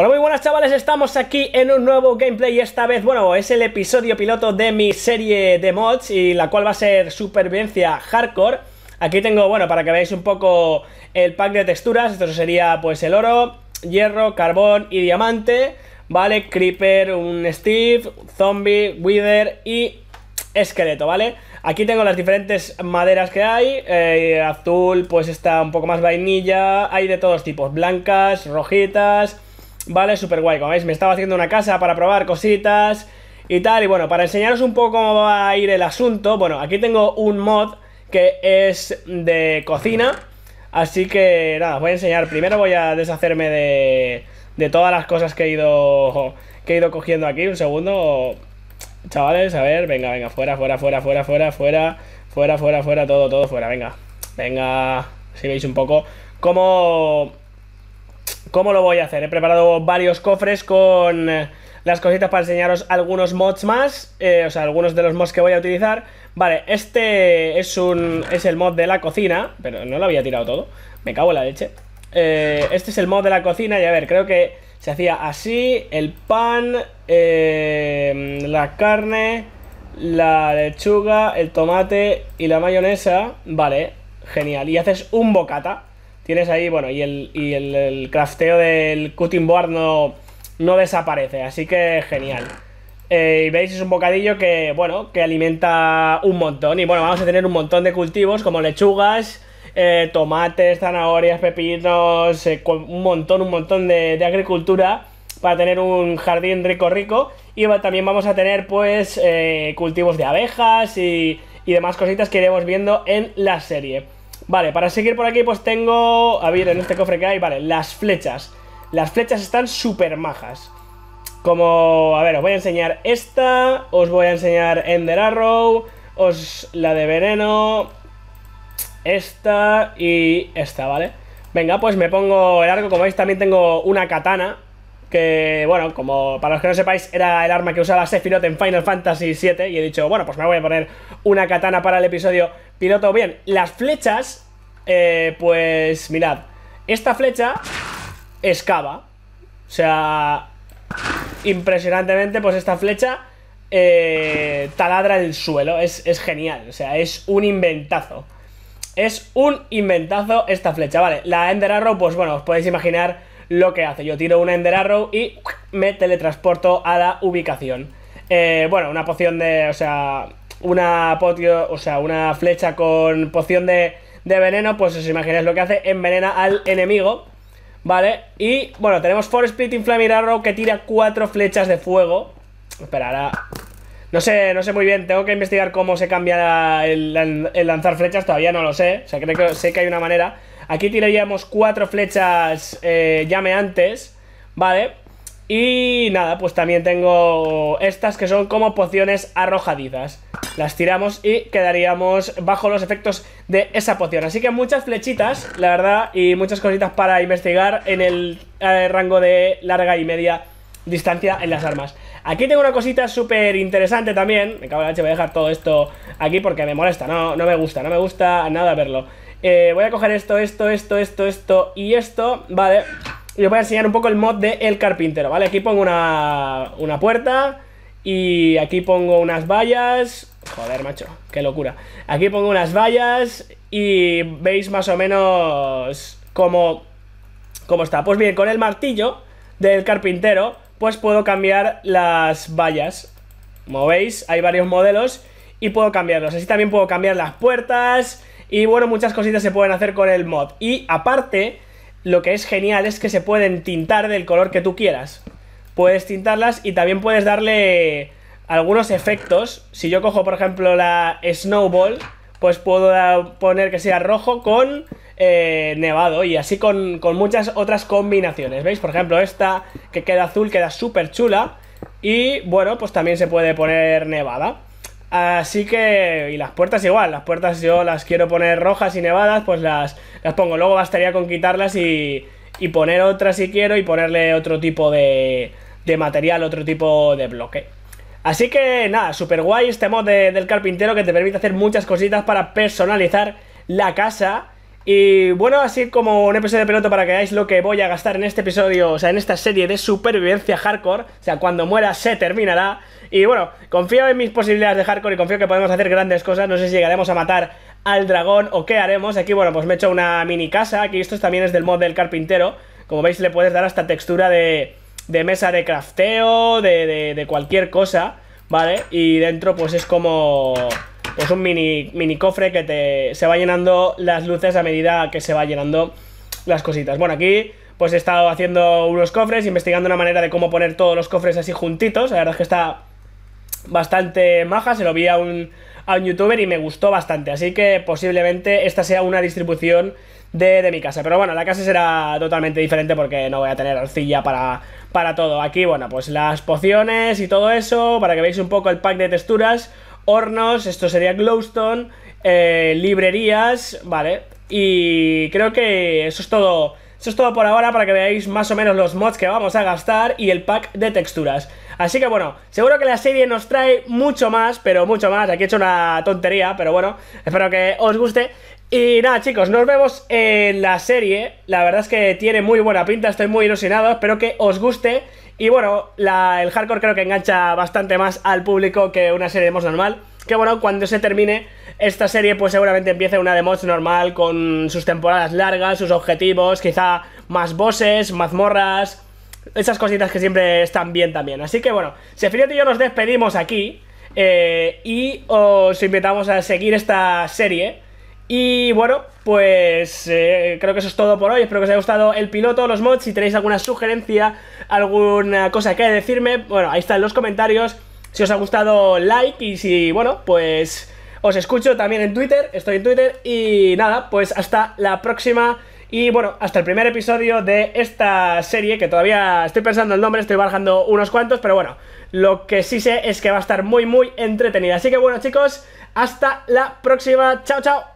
Hola, muy buenas chavales, estamos aquí en un nuevo gameplay y esta vez, bueno, es el episodio piloto de mi serie de mods y la cual va a ser supervivencia hardcore. Aquí tengo, bueno, para que veáis un poco el pack de texturas, esto sería pues el oro, hierro, carbón y diamante, ¿vale? Creeper, un Steve, zombie, wither y esqueleto, ¿vale? Aquí tengo las diferentes maderas que hay, eh, azul pues está un poco más vainilla, hay de todos tipos, blancas, rojitas ¿vale? Súper guay, como veis, me estaba haciendo una casa para probar cositas y tal. Y bueno, para enseñaros un poco cómo va a ir el asunto, bueno, aquí tengo un mod que es de cocina. Así que nada, os voy a enseñar. Primero voy a deshacerme de, de todas las cosas que he ido que he ido cogiendo aquí. Un segundo, chavales, a ver, venga, venga, fuera, fuera, fuera, fuera, fuera, fuera, fuera, fuera, fuera, todo, todo fuera, venga. Venga, si veis un poco cómo ¿Cómo lo voy a hacer? He preparado varios cofres con eh, las cositas para enseñaros algunos mods más, eh, o sea, algunos de los mods que voy a utilizar. Vale, este es un es el mod de la cocina, pero no lo había tirado todo, me cago en la leche. Eh, este es el mod de la cocina y a ver, creo que se hacía así, el pan, la carne, la lechuga, el tomate y la mayonesa, vale, genial. Y haces un bocata, tienes ahí, bueno, y el, y crafteo del cutting board no, desaparece, así que genial. Eh, y veis, es un bocadillo que, bueno, que alimenta un montón. Y bueno, vamos a tener un montón de cultivos como lechugas, eh, tomates, zanahorias, pepinos, eh, un montón, un montón de, agricultura para tener un jardín rico rico. Y también vamos a tener, pues, cultivos de abejas y, y demás cositas que iremos viendo en la serie. Vale, para seguir por aquí pues tengo... A ver, en este cofre que hay, vale, las flechas Las flechas están súper majas Como... A ver, os voy a enseñar esta Os voy a enseñar Ender Arrow Os... la de veneno Esta Y esta, ¿vale? Venga, pues me pongo el arco Como veis también tengo una katana que, bueno, como para los que no sepáis, era el arma que usaba Sephiroth en Final Fantasy VII, y he dicho, bueno, pues me voy a poner una katana para el episodio piloto. Bien, las flechas, eh, pues mirad, esta flecha escava o sea, impresionantemente, pues esta flecha eh, taladra el suelo, es, es genial, o sea, es un inventazo. Es un inventazo esta flecha, vale. La Ender Arrow, pues bueno, os podéis imaginar lo que hace. Yo tiro una Ender Arrow y me teletransporto a la ubicación. Eh, bueno, una poción de. O sea. Una potio. O sea, una flecha con poción de, veneno. Pues os imagináis lo que hace. Envenena al enemigo. ¿Vale? Y bueno, tenemos force Splitting Flaming Arrow que tira cuatro flechas de fuego. Espera, ahora. No sé, no sé muy bien, tengo que investigar cómo se cambia el, el, lanzar flechas, todavía no lo sé. O sea, creo que sé que hay una manera. Aquí tiraríamos cuatro flechas eh, llameantes, ¿vale? Y nada, pues también tengo estas que son como pociones arrojadizas. Las tiramos y quedaríamos bajo los efectos de esa poción. Así que muchas flechitas, la verdad, y muchas cositas para investigar en el eh, rango de larga y media distancia en las armas. Aquí tengo una cosita súper interesante también. Me cago en la voy a dejar todo esto aquí porque me molesta. No, no me gusta, no me gusta nada verlo. Eh, voy a coger esto, esto, esto, esto, esto y esto, vale. Y os voy a enseñar un poco el mod de El Carpintero, ¿vale? Aquí pongo una, una puerta y aquí pongo unas vallas. Joder, macho, qué locura. Aquí pongo unas vallas y veis más o menos cómo, cómo está. Pues bien, con el martillo del carpintero, pues puedo cambiar las vallas. Como veis, hay varios modelos y puedo cambiarlos. Así también puedo cambiar las puertas y bueno, muchas cositas se pueden hacer con el mod. Y aparte, lo que es genial es que se pueden tintar del color que tú quieras. Puedes tintarlas y también puedes darle algunos efectos. Si yo cojo, por ejemplo, la Snowball, pues puedo poner que sea rojo con eh, nevado y así con, con, muchas otras combinaciones. ¿Veis? Por ejemplo, esta que queda azul queda súper chula. Y bueno, pues también se puede poner nevada. Así que, y las puertas igual, las puertas yo las quiero poner rojas y nevadas, pues las, las pongo. Luego bastaría con quitarlas y, y poner otras si quiero y ponerle otro tipo de, de material, otro tipo de bloque. Así que nada, super guay este mod del carpintero que te permite hacer muchas cositas para personalizar la casa y bueno, así como un episodio de piloto para que veáis lo que voy a gastar en este episodio, o sea, en esta serie de supervivencia hardcore, o sea, cuando muera se terminará. Y bueno, confío en mis posibilidades de hardcore y confío que podemos hacer grandes cosas, no sé si llegaremos a matar al dragón o qué haremos. Aquí, bueno, pues me he hecho una mini casa, aquí esto también es del mod del carpintero, como veis le puedes dar hasta textura de, mesa de crafteo, de, de cualquier cosa, ¿vale? Y dentro pues es como es un mini, mini cofre que te, se va llenando las luces a medida que se va llenando las cositas. Bueno, aquí pues he estado haciendo unos cofres, investigando una manera de cómo poner todos los cofres así juntitos. La verdad es que está bastante maja, se lo vi a un, a un youtuber y me gustó bastante. Así que posiblemente esta sea una distribución de, mi casa. Pero bueno, la casa será totalmente diferente porque no voy a tener arcilla para, para todo. Aquí, bueno, pues las pociones y todo eso, para que veáis un poco el pack de texturas hornos, esto sería Glowstone, eh, librerías, vale. Y creo que eso es todo. Eso es todo por ahora para que veáis más o menos los mods que vamos a gastar y el pack de texturas. Así que bueno, seguro que la serie nos trae mucho más, pero mucho más. Aquí he hecho una tontería, pero bueno, espero que os guste. Y nada, chicos, nos vemos en la serie. La verdad es que tiene muy buena pinta, estoy muy ilusionado, espero que os guste. Y bueno, el hardcore creo que engancha bastante más al público que una serie de mods normal. Que bueno, cuando se termine esta serie, pues seguramente empiece una de mods normal con sus temporadas largas, sus objetivos, quizá más bosses, mazmorras, esas cositas que siempre están bien también. Así que bueno, Sefirot y yo nos despedimos aquí eh, y os invitamos a seguir esta serie y bueno, pues eh, creo que eso es todo por hoy. Espero que os haya gustado el piloto, los mods. Si tenéis alguna sugerencia, alguna cosa que decirme, bueno, ahí está en los comentarios. Si os ha gustado, like. Y si, bueno, pues os escucho también en Twitter. Estoy en Twitter. Y nada, pues hasta la próxima. Y bueno, hasta el primer episodio de esta serie, que todavía estoy pensando el nombre, estoy bajando unos cuantos, pero bueno, lo que sí sé es que va a estar muy, muy entretenida. Así que bueno, chicos, hasta la próxima. Chao, chao.